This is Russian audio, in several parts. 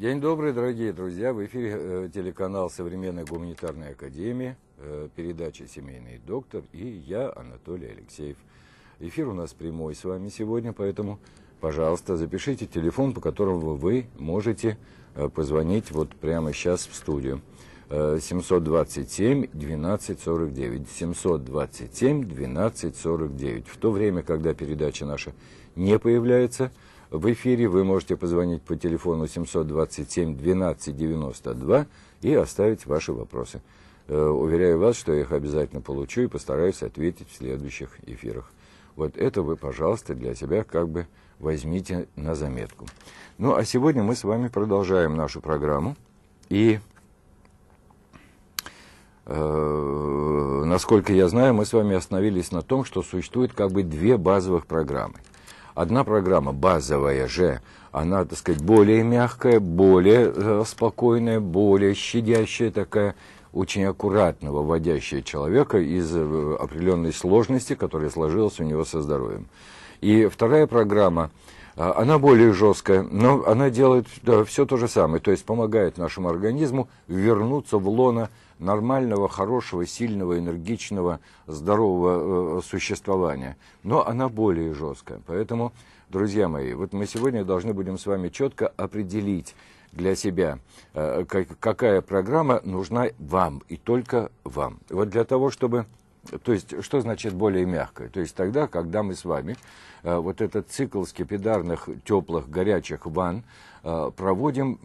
День добрый, дорогие друзья! В эфире э, телеканал Современной гуманитарной академии, э, передача «Семейный доктор» и я, Анатолий Алексеев. Эфир у нас прямой с вами сегодня, поэтому, пожалуйста, запишите телефон, по которому вы можете э, позвонить вот прямо сейчас в студию. 727 1249 727 1249 в то время когда передача наша не появляется в эфире вы можете позвонить по телефону 727 12 и оставить ваши вопросы. Э, уверяю вас, что я их обязательно получу и постараюсь ответить в следующих эфирах. Вот это вы, пожалуйста, для себя как бы возьмите на заметку. Ну, а сегодня мы с вами продолжаем нашу программу. И, э, насколько я знаю, мы с вами остановились на том, что существует как бы две базовых программы – Одна программа, базовая же, она, так сказать, более мягкая, более э, спокойная, более щадящая такая, очень аккуратно выводящая человека из э, определенной сложности, которая сложилась у него со здоровьем. И вторая программа, э, она более жесткая, но она делает да, все то же самое, то есть помогает нашему организму вернуться в лоно нормального, хорошего, сильного, энергичного, здорового э, существования. Но она более жесткая. Поэтому, друзья мои, вот мы сегодня должны будем с вами четко определить для себя, э, какая программа нужна вам и только вам. Вот для того, чтобы то есть, что значит более мягкое? То есть, тогда, когда мы с вами э, вот этот цикл скипидарных, теплых, горячих ванн Э, проводим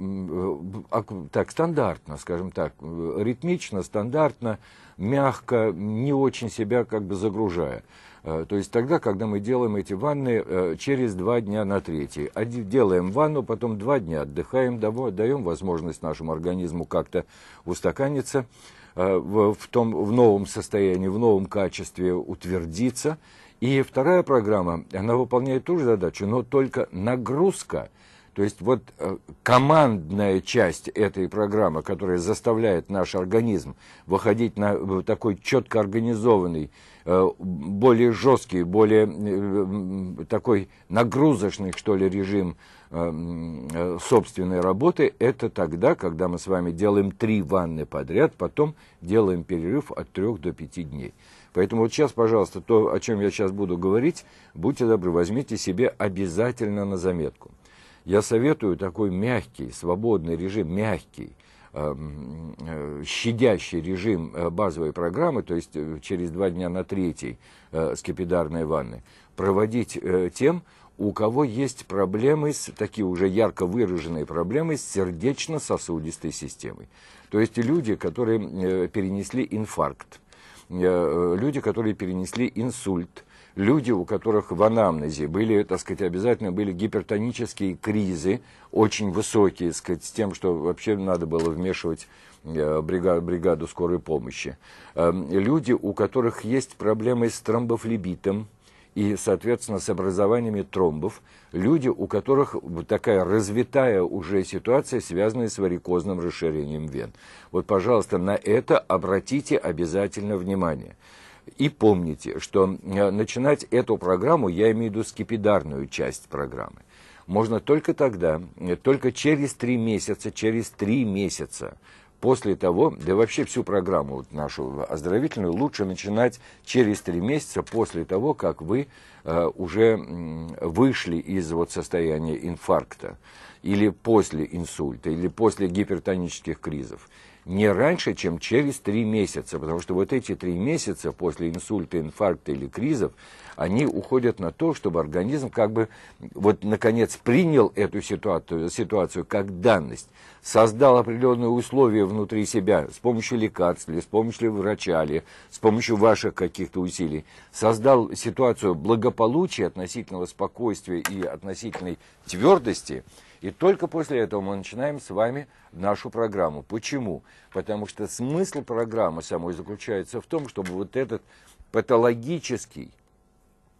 э, так стандартно, скажем так, э, ритмично, стандартно, мягко, не очень себя как бы загружая. То есть тогда, когда мы делаем эти ванны через два дня на третий. Делаем ванну, потом два дня отдыхаем, даем возможность нашему организму как-то устаканиться в, том, в новом состоянии, в новом качестве утвердиться. И вторая программа, она выполняет ту же задачу, но только нагрузка – то есть вот э, командная часть этой программы, которая заставляет наш организм выходить на э, такой четко организованный, э, более жесткий, более такой нагрузочный, что ли, режим собственной работы, это тогда, когда мы с вами делаем три ванны подряд, потом делаем перерыв от трех до пяти дней. Поэтому вот сейчас, пожалуйста, то, о чем я сейчас буду говорить, будьте добры, возьмите себе обязательно на заметку – я советую такой мягкий, свободный режим, мягкий, эм, э, щадящий режим э, базовой программы, то есть э, через два дня на третий скипидарной ванны, проводить тем, у кого есть проблемы, с, такие уже ярко выраженные проблемы с сердечно-сосудистой системой. То есть люди, которые перенесли инфаркт, люди, которые перенесли инсульт, люди, у которых в анамнезе были, так сказать, обязательно были гипертонические кризы, очень высокие, так сказать, с тем, что вообще надо было вмешивать э, бригаду, бригаду скорой помощи. Эм, люди, у которых есть проблемы с тромбофлебитом, и, соответственно, с образованиями тромбов, люди, у которых такая развитая уже ситуация, связанная с варикозным расширением вен. Вот, пожалуйста, на это обратите обязательно внимание. И помните, что э, начинать эту программу, я имею в виду скипидарную часть программы, можно только тогда, э, только через три месяца, через три месяца после того, да вообще всю программу нашу оздоровительную лучше начинать через три месяца после того, как вы э, уже вышли из вот состояния инфаркта или после инсульта, или после гипертонических кризов не раньше, чем через три месяца, потому что вот эти три месяца после инсульта, инфаркта или кризов, они уходят на то, чтобы организм как бы вот наконец принял эту ситуацию, ситуацию как данность, создал определенные условия внутри себя с помощью лекарств, ли, с помощью врача, ли, с помощью ваших каких-то усилий, создал ситуацию благополучия, относительного спокойствия и относительной твердости – и только после этого мы начинаем с вами нашу программу. Почему? Потому что смысл программы самой заключается в том, чтобы вот этот патологический,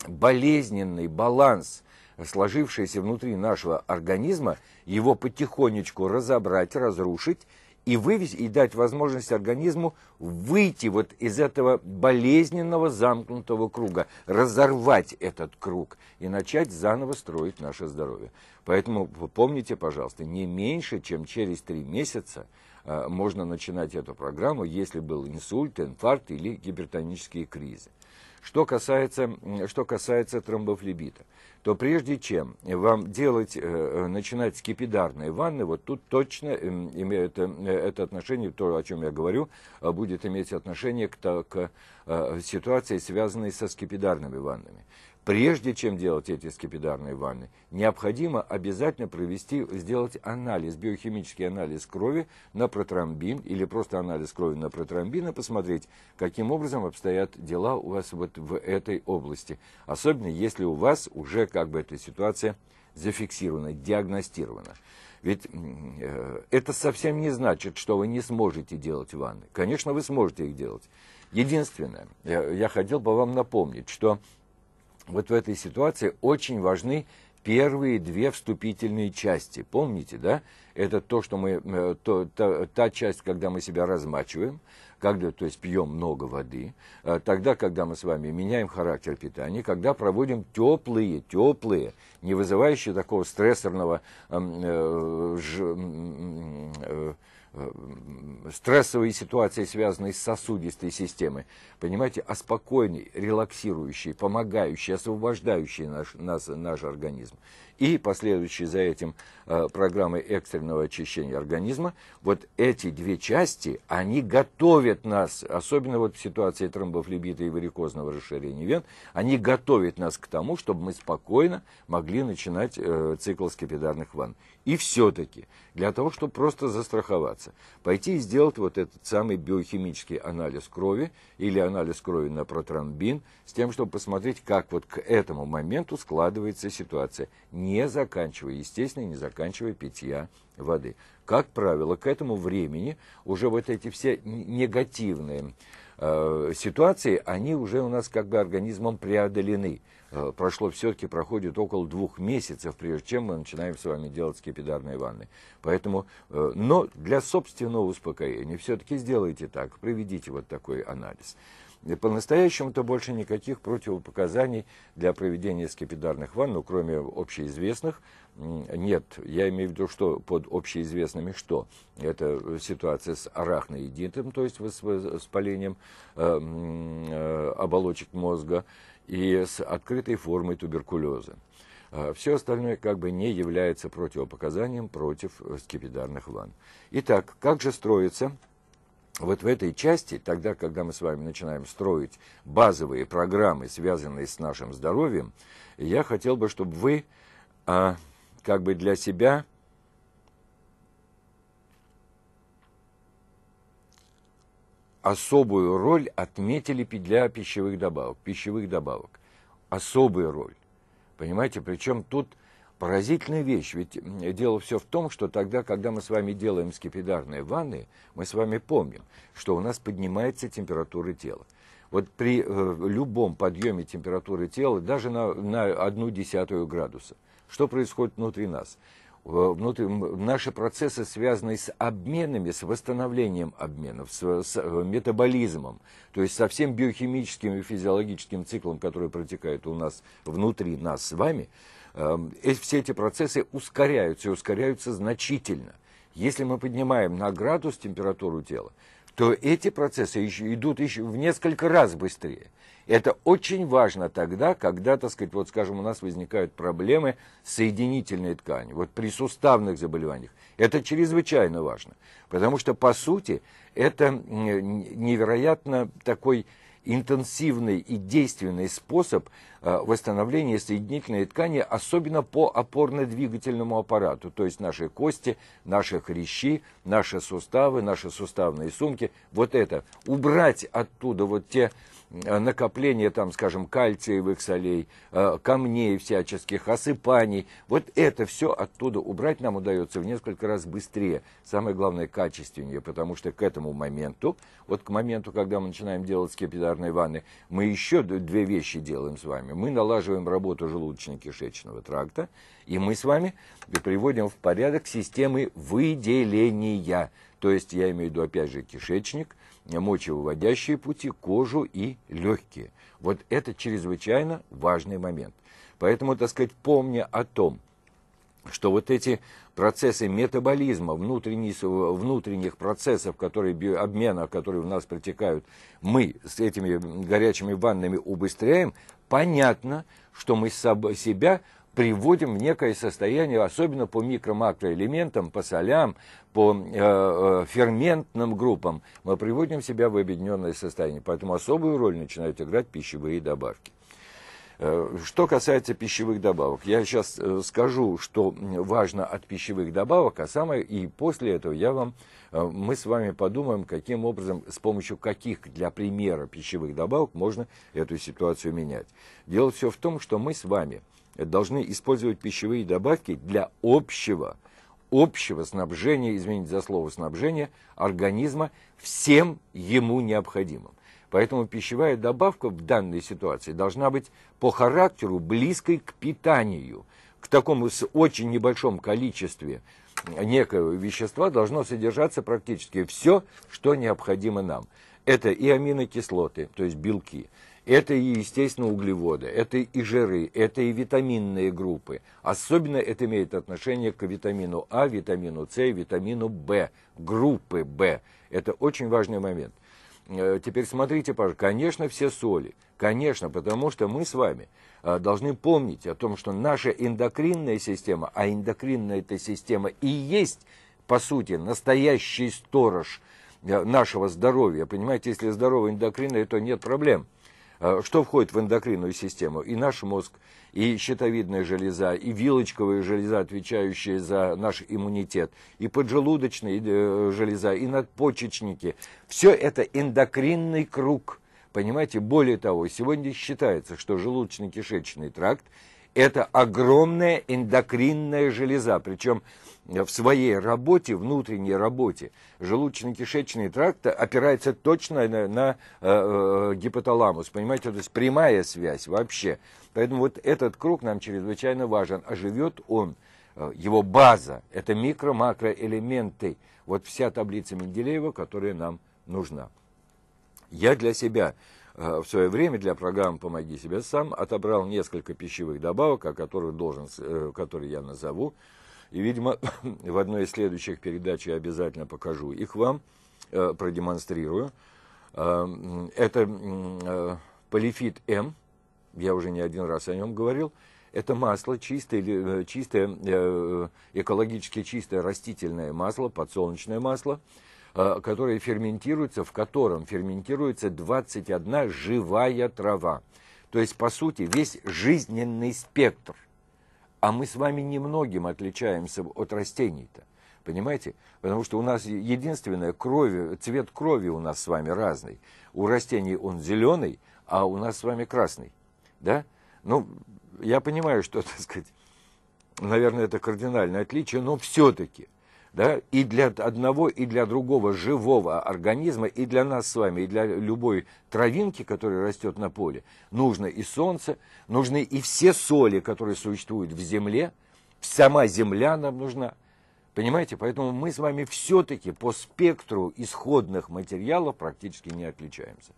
болезненный баланс, сложившийся внутри нашего организма, его потихонечку разобрать, разрушить – и, вывести, и дать возможность организму выйти вот из этого болезненного замкнутого круга, разорвать этот круг и начать заново строить наше здоровье. Поэтому помните, пожалуйста, не меньше, чем через три месяца э, можно начинать эту программу, если был инсульт, инфаркт или гипертонические кризы. Что касается, что касается тромбофлебита, то прежде чем вам делать, э, э, начинать скипидарные ванны, вот тут точно эм, имеет э, это отношение, то, о чем я говорю, будет иметь отношение к, к ситуации, связанной со скипидарными ваннами. Прежде чем делать эти скипидарные ванны, необходимо обязательно провести, сделать анализ, биохимический анализ крови на протромбин или просто анализ крови на протромбин и посмотреть, каким образом обстоят дела у вас вот в этой области. Особенно если у вас уже как бы эта ситуация зафиксирована, диагностирована. Ведь э, это совсем не значит, что вы не сможете делать ванны. Конечно, вы сможете их делать. Единственное, я, я хотел бы вам напомнить, что вот в этой ситуации очень важны первые две вступительные части. Помните, да? Это то, что мы, э, то, та, та часть, когда мы себя размачиваем, когда, то есть пьем много воды, э, тогда, когда мы с вами меняем характер питания, когда проводим теплые, теплые, не вызывающие такого стрессорного эм, э, э, э, Э, стрессовые ситуации, связанные с сосудистой системой, понимаете, а спокойный, релаксирующий, помогающий, освобождающий наш, нас, наш организм и последующие за этим э, программы экстренного очищения организма, вот эти две части, они готовят нас, особенно вот в ситуации тромбофлебита и варикозного расширения вен, они готовят нас к тому, чтобы мы спокойно могли начинать э, цикл скипидарных ванн. И все-таки, для того, чтобы просто застраховаться, пойти и сделать вот этот самый биохимический анализ крови или анализ крови на протромбин, с тем, чтобы посмотреть, как вот к этому моменту складывается ситуация не заканчивая, естественно, не заканчивая питья воды. Как правило, к этому времени уже вот эти все негативные э, ситуации, они уже у нас как бы организмом преодолены. Э, прошло все-таки, проходит около двух месяцев, прежде чем мы начинаем с вами делать скипидарные ванны. Поэтому, э, но для собственного успокоения все-таки сделайте так, проведите вот такой анализ. И по-настоящему-то больше никаких противопоказаний для проведения скипидарных ванн, ну, кроме общеизвестных, нет. Я имею в виду, что под общеизвестными что? Это ситуация с арахноидитом, то есть воспалением э, э, оболочек мозга, и с открытой формой туберкулеза. А Все остальное как бы не является противопоказанием против э, скипидарных ванн. Итак, как же строится вот в этой части, тогда, когда мы с вами начинаем строить базовые программы, связанные с нашим здоровьем, я хотел бы, чтобы вы а, как бы для себя особую роль отметили для пищевых добавок, пищевых добавок. Особую роль. Понимаете, причем тут Поразительная вещь, ведь дело все в том, что тогда, когда мы с вами делаем скипидарные ванны, мы с вами помним, что у нас поднимается температура тела. Вот при э, любом подъеме температуры тела, даже на, на одну десятую градуса, что происходит внутри нас? Э, внутри, наши процессы, связаны с обменами, с восстановлением обменов, с, с э, метаболизмом, то есть со всем биохимическим и физиологическим циклом, который протекает у нас внутри нас с вами, Эм, э, все эти процессы ускоряются и ускоряются значительно. Если мы поднимаем на градус температуру тела, то эти процессы еще идут еще в несколько раз быстрее. Это очень важно тогда, когда, так сказать, вот, скажем, у нас возникают проблемы с соединительной ткани, вот при суставных заболеваниях. Это чрезвычайно важно, потому что, по сути, это э, невероятно такой интенсивный и действенный способ Э, восстановление соединительной ткани, особенно по опорно-двигательному аппарату, то есть наши кости, наши хрящи, наши суставы, наши суставные сумки. Вот это. Убрать оттуда вот те э, накопления, там, скажем, кальциевых солей, э, камней всяческих, осыпаний. Вот это все оттуда убрать нам удается в несколько раз быстрее. Самое главное, качественнее, потому что к этому моменту, вот к моменту, когда мы начинаем делать скипидарные ванны, мы еще две вещи делаем с вами мы налаживаем работу желудочно-кишечного тракта, и мы с вами приводим в порядок системы выделения. То есть я имею в виду, опять же, кишечник, мочевыводящие пути, кожу и легкие. Вот это чрезвычайно важный момент. Поэтому, так сказать, помня о том, что вот эти процессы метаболизма, внутренних, процессов, которые, обмена, которые у нас протекают, мы с этими горячими ваннами убыстряем, понятно, что мы себя приводим в некое состояние, особенно по микро-макроэлементам, по солям, по э, э ферментным группам, мы приводим себя в объединенное состояние. Поэтому особую роль начинают играть пищевые добавки. Э, что касается пищевых добавок, я сейчас э, скажу, что важно от пищевых добавок, а самое и после этого я вам, э, мы с вами подумаем, каким образом, с помощью каких для примера пищевых добавок можно эту ситуацию менять. Дело все в том, что мы с вами должны использовать пищевые добавки для общего, общего снабжения, извините за слово снабжения, организма всем ему необходимым. Поэтому пищевая добавка в данной ситуации должна быть по характеру близкой к питанию. К такому с очень небольшом количестве э, некого вещества должно содержаться практически все, что необходимо нам. Это и аминокислоты, то есть белки, это и, естественно, углеводы, это и жиры, это и витаминные группы. Особенно это имеет отношение к витамину А, витамину С, витамину В, группы В. Это очень важный момент. Э, теперь смотрите, пожалуйста, конечно, все соли. Конечно, потому что мы с вами э, должны помнить о том, что наша эндокринная система, а эндокринная эта система и есть, по сути, настоящий сторож э, нашего здоровья. Понимаете, если здоровая эндокринная, то нет проблем. Что входит в эндокринную систему? И наш мозг, и щитовидная железа, и вилочковая железа, отвечающая за наш иммунитет, и поджелудочная э, железа, и надпочечники. Все это эндокринный круг. Понимаете, более того, сегодня считается, что желудочно-кишечный тракт – это огромная эндокринная железа, причем в своей работе, внутренней работе желудочно-кишечный тракт опирается точно на, на э, э, гипоталамус. Понимаете, то есть прямая связь вообще. Поэтому вот этот круг нам чрезвычайно важен. А живет он, э, его база, это микро-макроэлементы. Вот вся таблица Менделеева, которая нам нужна. Я для себя э, в свое время для программы «Помоги себе сам» отобрал несколько пищевых добавок, о которых должен, которые я назову, и, видимо, в одной из следующих передач я обязательно покажу их вам, э, продемонстрирую. Э, это э, полифит М, я уже не один раз о нем говорил. Это масло, чистое, чистое, экологически чистое растительное масло, подсолнечное масло, которое ферментируется, в котором ферментируется 21 живая трава. То есть, по сути, весь жизненный спектр а мы с вами немногим отличаемся от растений-то. Понимаете? Потому что у нас единственное, крови, цвет крови у нас с вами разный. У растений он зеленый, а у нас с вами красный. Да? Ну, я понимаю, что, так сказать, наверное, это кардинальное отличие, но все-таки – да, и для одного, и для другого живого организма, и для нас с вами, и для любой травинки, которая растет на поле, нужно и солнце, нужны и все соли, которые существуют в земле, сама земля нам нужна. Понимаете, поэтому мы с вами все-таки по спектру исходных материалов практически не отличаемся.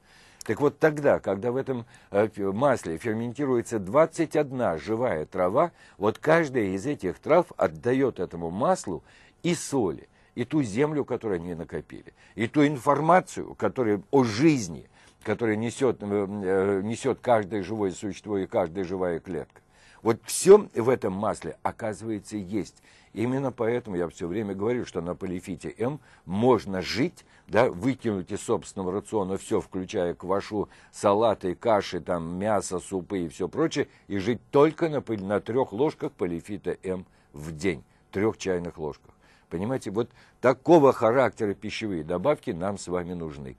Так вот тогда, когда в этом э, масле ферментируется 21 живая трава, вот каждая из этих трав отдает этому маслу и соли, и ту землю, которую они накопили, и ту информацию, которая о жизни, которая несет, э, э, несет каждое живое существо и каждая живая клетка. Вот все в этом масле, оказывается, есть. Именно поэтому я все время говорю, что на полифите М можно жить, да, выкинуть из собственного рациона все, включая квашу, салаты, каши, там, мясо, супы и все прочее, и жить только на, на трех ложках полифита М в день, трех чайных ложках. Понимаете, вот такого характера пищевые добавки нам с вами нужны.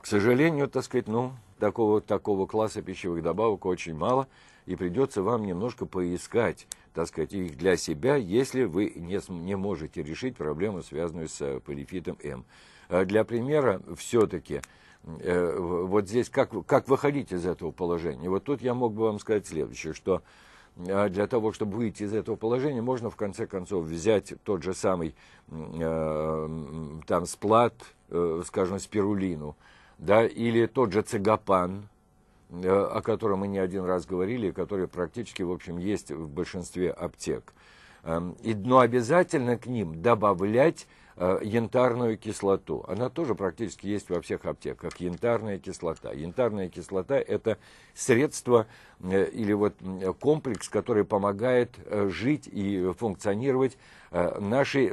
К сожалению, так сказать, ну, такого, такого класса пищевых добавок очень мало, и придется вам немножко поискать, так сказать, их для себя, если вы не, не можете решить проблему, связанную с э, полифитом М. А для примера, все-таки, э, вот здесь, как, как выходить из этого положения? Вот тут я мог бы вам сказать следующее, что а для того, чтобы выйти из этого положения, можно в конце концов взять тот же самый э, там сплат, э, скажем, спирулину, да, или тот же цигапан, э, о котором мы не один раз говорили, который практически, в общем, есть в большинстве аптек. Эм, и, но обязательно к ним добавлять Э, янтарную кислоту. Она тоже практически есть во всех аптеках. Янтарная кислота. Янтарная кислота – это средство э, или вот комплекс, который помогает э, жить и функционировать нашей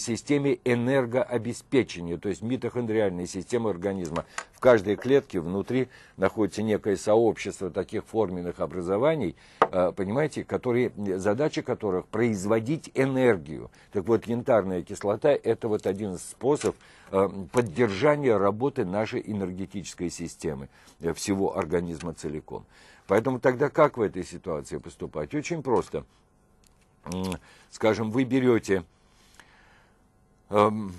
системе энергообеспечения, то есть митохондриальной системы организма. В каждой клетке внутри находится некое сообщество таких форменных образований, понимаете, которые, задача которых – производить энергию. Так вот, янтарная кислота – это это вот один из способов э, поддержания работы нашей энергетической системы, э, всего организма целиком. Поэтому тогда как в этой ситуации поступать? Очень просто. Скажем, вы берете Эм,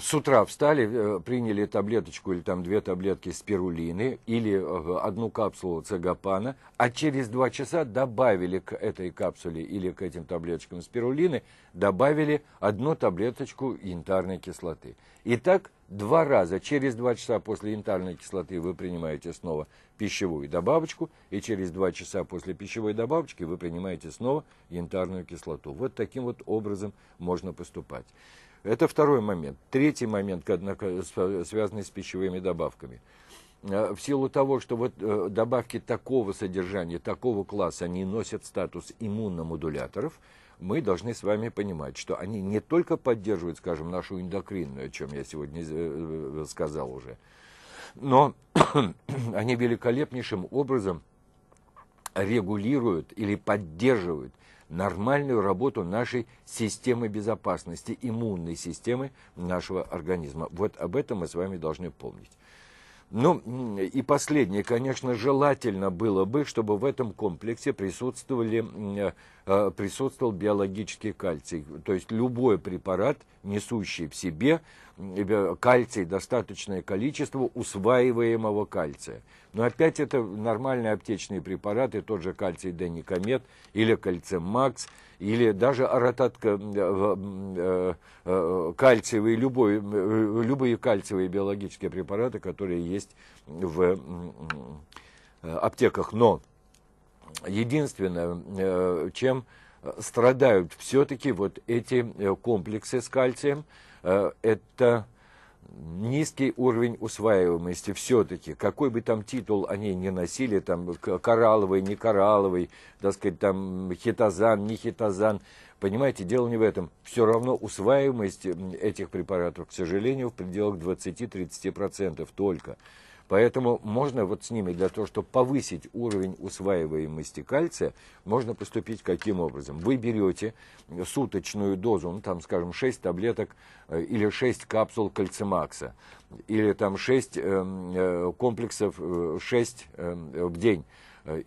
с утра встали, э, приняли таблеточку или там две таблетки спирулины или э, одну капсулу цегапана, а через два часа добавили к этой капсуле или к этим таблеточкам спирулины, добавили одну таблеточку янтарной кислоты. И так два раза, через два часа после янтарной кислоты вы принимаете снова пищевую добавочку, и через два часа после пищевой добавочки вы принимаете снова янтарную кислоту. Вот таким вот образом можно поступать. Это второй момент. Третий момент, однако, связанный с пищевыми добавками. Э, в силу того, что вот э, добавки такого содержания, такого класса, они носят статус иммуномодуляторов, мы должны с вами понимать, что они не только поддерживают, скажем, нашу эндокринную, о чем я сегодня э, сказал уже, но они великолепнейшим образом регулируют или поддерживают – нормальную работу нашей системы безопасности, иммунной системы нашего организма. Вот об этом мы с вами должны помнить. Ну и последнее, конечно, желательно было бы, чтобы в этом комплексе присутствовали э, Э, присутствовал биологический кальций. То есть любой препарат, несущий в себе э, кальций, достаточное количество усваиваемого кальция. Но опять это нормальные аптечные препараты, тот же кальций Деникомет или кальцемакс, или даже аротатка э, кальциевые, любой, любые кальциевые биологические препараты, которые есть в аптеках. Но единственное, э, чем страдают все-таки вот эти э, комплексы с кальцием, э, это низкий уровень усваиваемости все-таки, какой бы там титул они ни носили, там коралловый, не коралловый, так сказать, там хитозан, не хитозан, понимаете, дело не в этом. Все равно усваиваемость этих препаратов, к сожалению, в пределах 20-30% только. Поэтому можно вот с ними для того, чтобы повысить уровень усваиваемости кальция, можно поступить каким образом? Вы берете суточную дозу, ну там, скажем, 6 таблеток э, или 6 капсул кальцимакса, или там 6 э, э, комплексов, 6 э, э, в день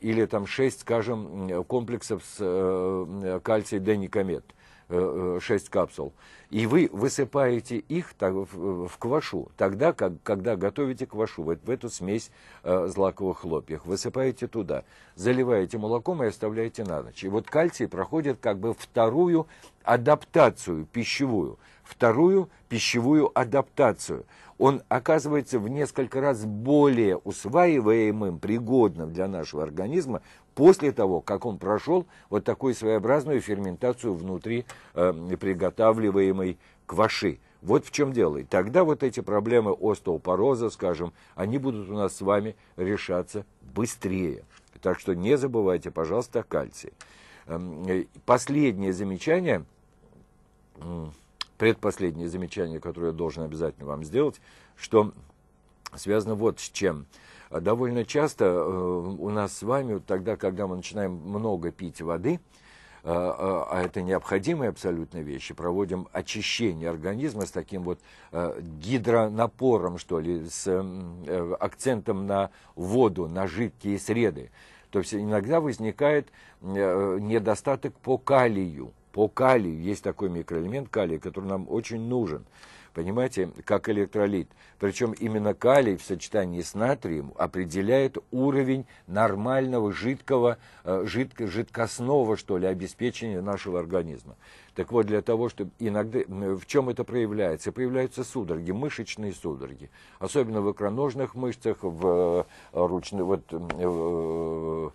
или там 6, скажем, комплексов с э, кальций деникамет. 6 э, э, капсул, и вы высыпаете их в квашу, тогда, как, когда готовите квашу, вот в эту смесь э, злаковых хлопьев, высыпаете туда, заливаете молоком и оставляете на ночь. И вот кальций проходит как бы вторую адаптацию пищевую – Вторую – пищевую адаптацию. Он оказывается в несколько раз более усваиваемым, пригодным для нашего организма после того, как он прошел вот такую своеобразную ферментацию внутри э, приготавливаемой кваши. Вот в чем дело. И тогда вот эти проблемы остеопороза, скажем, они будут у нас с вами решаться быстрее. Так что не забывайте, пожалуйста, о кальции. Эм, э, последнее замечание предпоследнее замечание, которое я должен обязательно вам сделать, что связано вот с чем. Довольно часто э, у нас с вами, тогда, когда мы начинаем много пить воды, э, э, а это необходимые абсолютно вещи, проводим очищение организма с таким вот гидронапором, что ли, с акцентом на воду, на жидкие среды, то есть иногда возникает недостаток по калию по калию. Есть такой микроэлемент калий, который нам очень нужен. Понимаете, как электролит. Причем именно калий в сочетании с натрием определяет уровень нормального жидкого, э, жидко, жидкостного, что ли, обеспечения нашего организма. Так вот, для того, чтобы иногда... В чем это проявляется? Проявляются судороги, мышечные судороги. Особенно в икроножных мышцах, в э, ручных... Вот, в,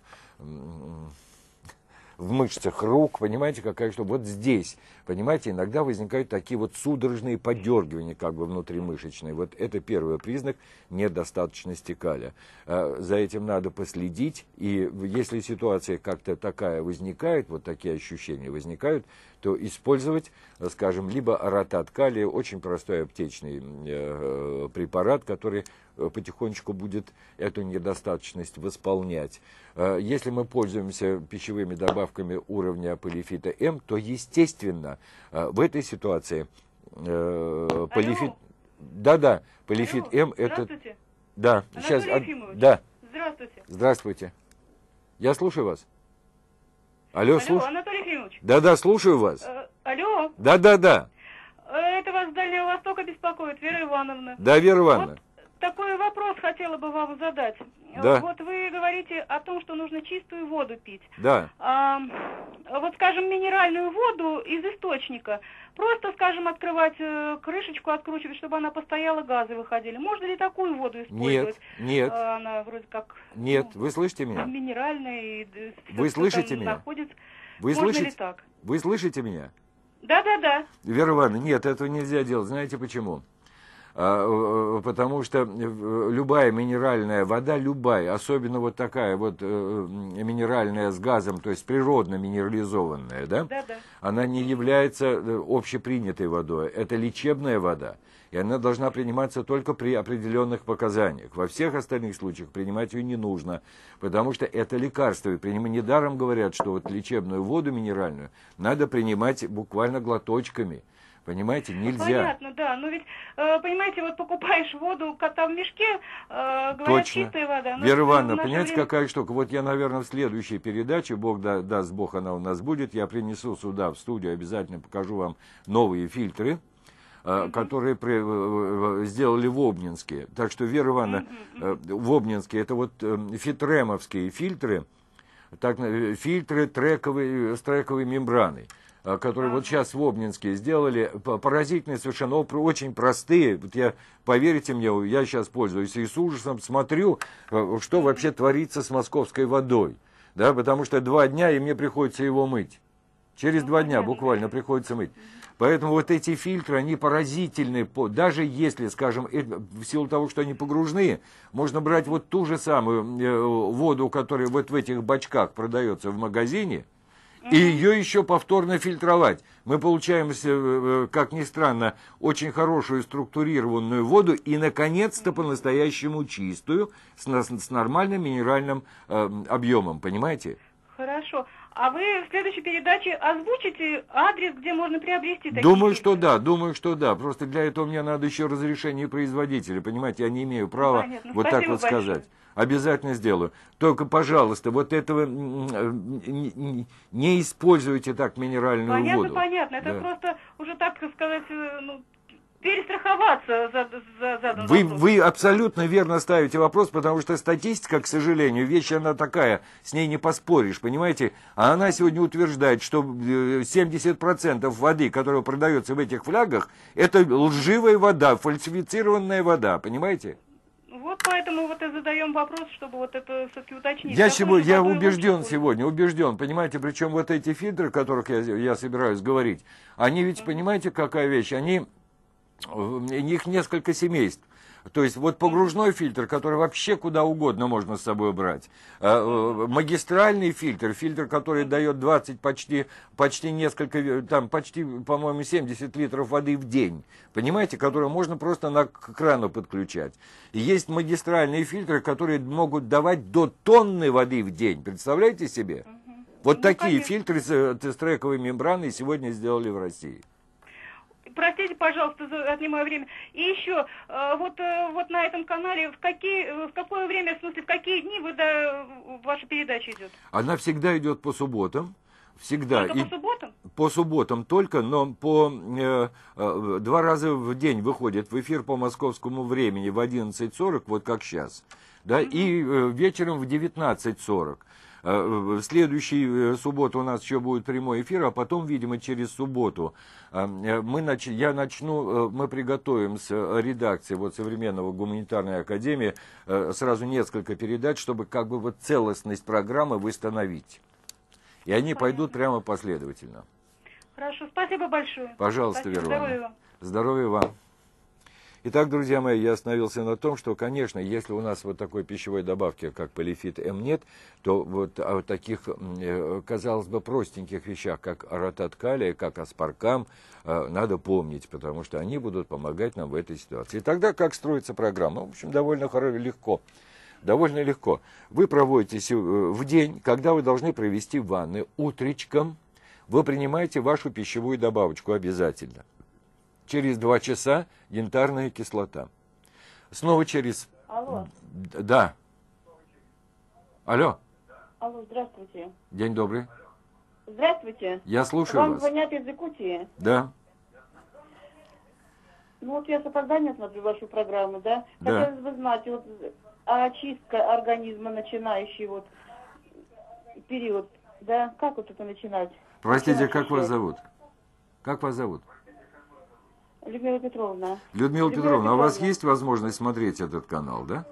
в мышцах рук, понимаете, какая что вот здесь, понимаете, иногда возникают такие вот судорожные подергивания как бы внутримышечные. Вот это первый признак недостаточности калия. А, за этим надо последить, и если ситуация как-то такая возникает, вот такие ощущения возникают, то использовать, скажем, либо ротат калия, очень простой аптечный э, э, препарат, который Э, потихонечку будет эту недостаточность восполнять. Э, если мы пользуемся пищевыми добавками уровня полифита М, то, естественно, э, в этой ситуации полифит... Да-да, полифит М это... Да, Анатолий сейчас... А, Ефимович, да. Здравствуйте. Здравствуйте. Я слушаю вас. Алло, Алло слуш... Анатолий Ефимович. Да-да, слушаю вас. Э, алло. Да-да-да. Это вас с Дальнего Востока беспокоит, Вера Ивановна. Да, Вера Ивановна. Вот такой вопрос хотела бы вам задать. Да. Вот вы говорите о том, что нужно чистую воду пить. Да. А, вот, скажем, минеральную воду из источника. Просто, скажем, открывать э, крышечку, откручивать, чтобы она постояла, газы выходили. Можно ли такую воду использовать? Нет, нет. А, она вроде как... Нет, ну, вы слышите меня? Минеральная. И э, вы слышите меня? Находится. Вы Можно слышите? ли так? Вы слышите меня? Да-да-да. Вера Ивановна, нет, этого нельзя делать. Знаете почему? Почему? А, э, э, потому что э, любая минеральная вода, любая, особенно вот такая вот минеральная с газом, то есть природно минерализованная, да, да, да. она не является общепринятой водой, это лечебная вода. И она должна приниматься только при определенных показаниях. Во всех остальных случаях принимать ее не нужно, потому что это лекарство. И приним... недаром говорят, что вот лечебную воду минеральную надо принимать буквально глоточками – Понимаете, ну, нельзя. Понятно, да. Но ну, ведь, э, понимаете, вот покупаешь воду кота в мешке, э, говорят, Точно. чистая вода. Но Вера Ивановна, понимаете, время... какая штука? Вот я, наверное, в следующей передаче, Бог да, даст Бог, она у нас будет, я принесу сюда, в студию, обязательно покажу вам новые фильтры угу. которые при, сделали в Обнинске. Так что, Вера Ивановна, угу. в Обнинске это вот фитремовские фильтры, так, фильтры трековые, с трековой мембраной. А, которые вот сейчас в Обнинске сделали, поразительные совершенно, очень простые. Вот я, поверьте мне, я сейчас пользуюсь и с ужасом смотрю, э, что вообще творится с московской водой. Да, потому что два дня, и мне приходится его мыть. Через ну, два дня буквально приходится мыть. Поэтому вот эти фильтры, они поразительны. Даже если, скажем, э, в силу того, что они погружные, можно брать вот ту же самую э, воду, которая вот в этих бачках продается в магазине – и ее еще повторно фильтровать. Мы получаем, э, э, как ни странно, очень хорошую структурированную воду и, наконец-то, по-настоящему чистую, с, нормальным минеральным э, объемом, понимаете? Хорошо. А вы в следующей передаче озвучите адрес, где можно приобрести такие Думаю, что да, думаю, что да. Просто для этого мне надо еще разрешение производителя, понимаете, я не имею права ну, Понятно. вот Спасибо так вот большое. сказать. Обязательно сделаю. Только, пожалуйста, вот этого не используйте так минеральную понятно, воду. Понятно, понятно. Это да. просто уже так сказать, э, ну, перестраховаться за, за, за вы, вы абсолютно верно ставите вопрос, потому что статистика, к сожалению, вещь она такая, с ней не поспоришь, понимаете? А она сегодня утверждает, что 70% э, воды, которая продается в этих флягах, это лживая вода, фальсифицированная вода, понимаете? Вот поэтому вот и задаем вопрос, чтобы вот это все-таки уточнить. Я, сегодня, я убежден сегодня, убежден, понимаете, причем вот эти фильтры, о которых я, я собираюсь говорить, они ведь, понимаете, какая вещь, они них несколько семейств. То есть вот погружной фильтр, который вообще куда угодно можно с собой брать. А, э, магистральный фильтр, фильтр, который дает 20, почти, почти несколько, э, там почти, по-моему, 70 литров воды в день. Понимаете, который можно просто на, крану подключать. есть магистральные фильтры, которые могут давать до тонны воды в день. Представляете себе? Вот ну, такие конечно. фильтры с, э, с трековой мембраной сегодня сделали в России пожалуйста, за, отнимаю время. И еще, э, вот, э, вот на этом канале в, какие, э, в какое время, в смысле, в какие дни вы, да, ваша передача идет? Она всегда идет по субботам. Всегда. Только и по субботам? По субботам только, но по э, э, два раза в день выходит в эфир по московскому времени в 11.40, вот как сейчас, да, mm-hmm. и э, вечером в 19.40. Э, в следующей э, субботу у нас еще будет прямой эфир, а потом, видимо, через субботу э, мы нач... я начну, мы приготовим с редакции вот современного гуманитарной академии сразу несколько передач, чтобы как бы вот целостность программы восстановить. И они Понятно. пойдут прямо последовательно. Хорошо, спасибо большое. Пожалуйста, спасибо. Верона. Здоровья вам. Здоровья вам. Итак, друзья мои, я остановился на том, что, конечно, если у нас вот такой пищевой добавки, как полифит М нет, то вот о таких, э, казалось бы, простеньких вещах, как ротат калия, как аспаркам, э, надо помнить, потому что они будут помогать нам в этой ситуации. И тогда как строится программа? В общем, довольно легко. Довольно легко. Вы проводите э, в день, когда вы должны провести ванны утречком, вы принимаете вашу пищевую добавочку обязательно – Через два часа янтарная кислота. Снова через... Алло. Да. Алло. Алло, здравствуйте. День добрый. Здравствуйте. Я слушаю Вам вас. Вам звонят из Якутии. Да. Ну вот я с опозданием смотрю вашу программу, да? да. Хотелось бы знать, вот э, очистка организма начинающий вот период, да? Как вот это начинать? Простите, как вас зовут? Как вас зовут? Людмила Петровна. Людмила, Людмила Петровна, Петровна, а у вас есть возможность смотреть этот канал, да?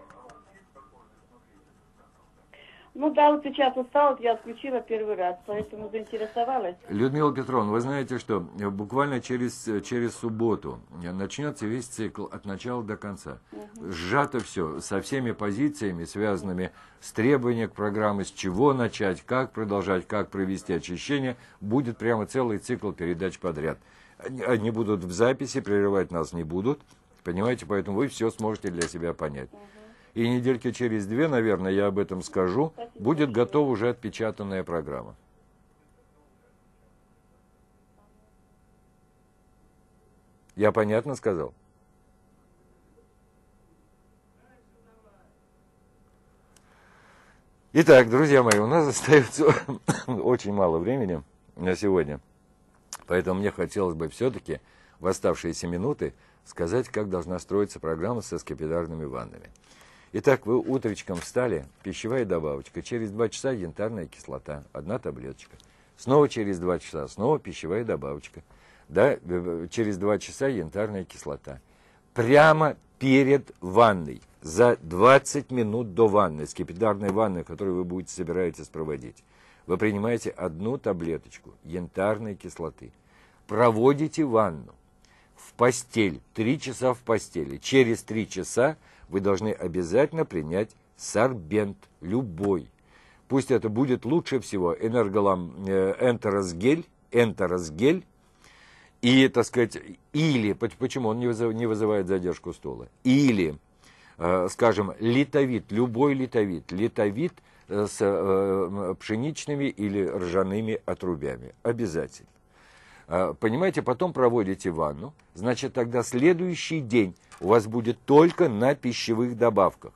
Ну да, вот сейчас вот стало, я отключила первый раз, поэтому заинтересовалась. Людмила Петровна, вы знаете, что буквально через, через субботу начнется весь цикл от начала до конца. Угу. Сжато все, со всеми позициями, связанными с требованиями к программе, с чего начать, как продолжать, как провести очищение, будет прямо целый цикл передач подряд. Они будут в записи, прерывать нас не будут. Понимаете, поэтому вы все сможете для себя понять. И недельки через две, наверное, я об этом скажу, будет готова уже отпечатанная программа. Я понятно сказал? Итак, друзья мои, у нас остается очень мало времени на сегодня. Поэтому мне хотелось бы все-таки в оставшиеся минуты сказать, как должна строиться программа со скипидарными ваннами. Итак, вы утречком встали, пищевая добавочка, через два часа янтарная кислота, одна таблеточка. Снова через два часа, снова пищевая добавочка. Да, э, через два часа янтарная кислота. Прямо перед ванной, за 20 минут до ванны, скипидарной ванны, которую вы будете собираетесь проводить. Вы принимаете одну таблеточку янтарной кислоты, проводите ванну, в постель, три часа в постели. Через три часа вы должны обязательно принять сорбент, любой. Пусть это будет лучше всего энерголам, э, энтеросгель, энтеросгель, и, так сказать, или, почему он не, вызывает задержку стула, или, э, скажем, литовит, любой литовит. Литовит – Э, с э, пшеничными или ржаными отрубями. Обязательно. А, понимаете, потом проводите ванну, значит тогда следующий день у вас будет только на пищевых добавках.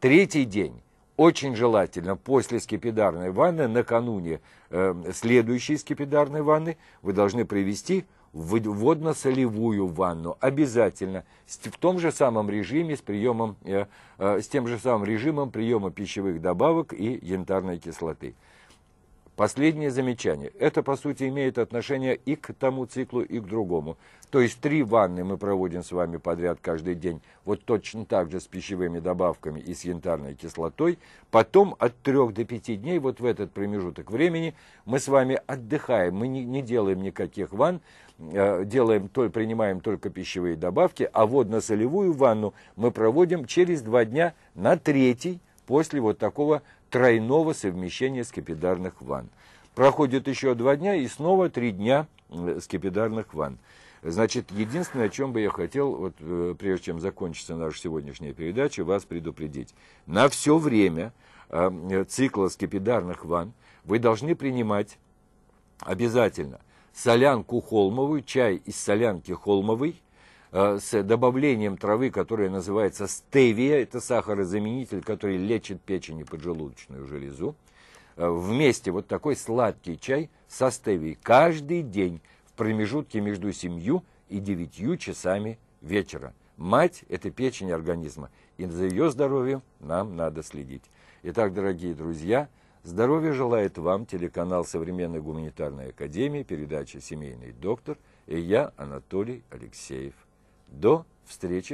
Третий день очень желательно после скипидарной ванны, накануне э, следующей скипидарной ванны, вы должны привести в водно-солевую ванну, обязательно, в том же самом режиме с, приемом, э, э, с тем же самым режимом приема пищевых добавок и янтарной кислоты. Последнее замечание. Это, по сути, имеет отношение и к тому циклу, и к другому. То есть три ванны мы проводим с вами подряд каждый день, вот точно так же с пищевыми добавками и с янтарной кислотой. Потом от трех до пяти дней, вот в этот промежуток времени, мы с вами отдыхаем, мы не, не делаем никаких ванн, э, делаем, то, принимаем только пищевые добавки, а водно-солевую ванну мы проводим через два дня на третий после вот такого тройного совмещения скипидарных ванн. Проходит еще два дня и снова три дня э, скипидарных ванн. Значит, единственное, о чем бы я хотел, вот, э, прежде чем закончится наша сегодняшняя передача, вас предупредить. На все время э, э цикла скипидарных ванн вы должны принимать обязательно солянку холмовую, чай из солянки холмовой, Э, с добавлением травы, которая называется стевия, это сахарозаменитель, который лечит печень и поджелудочную железу. Э, вместе вот такой сладкий чай со стевией каждый день в промежутке между семью и девятью часами вечера. Мать – это печень организма, и за ее здоровьем нам надо следить. Итак, дорогие друзья, здоровья желает вам телеканал Современной гуманитарной академии, передача «Семейный доктор» и я, Анатолий Алексеев. До встречи!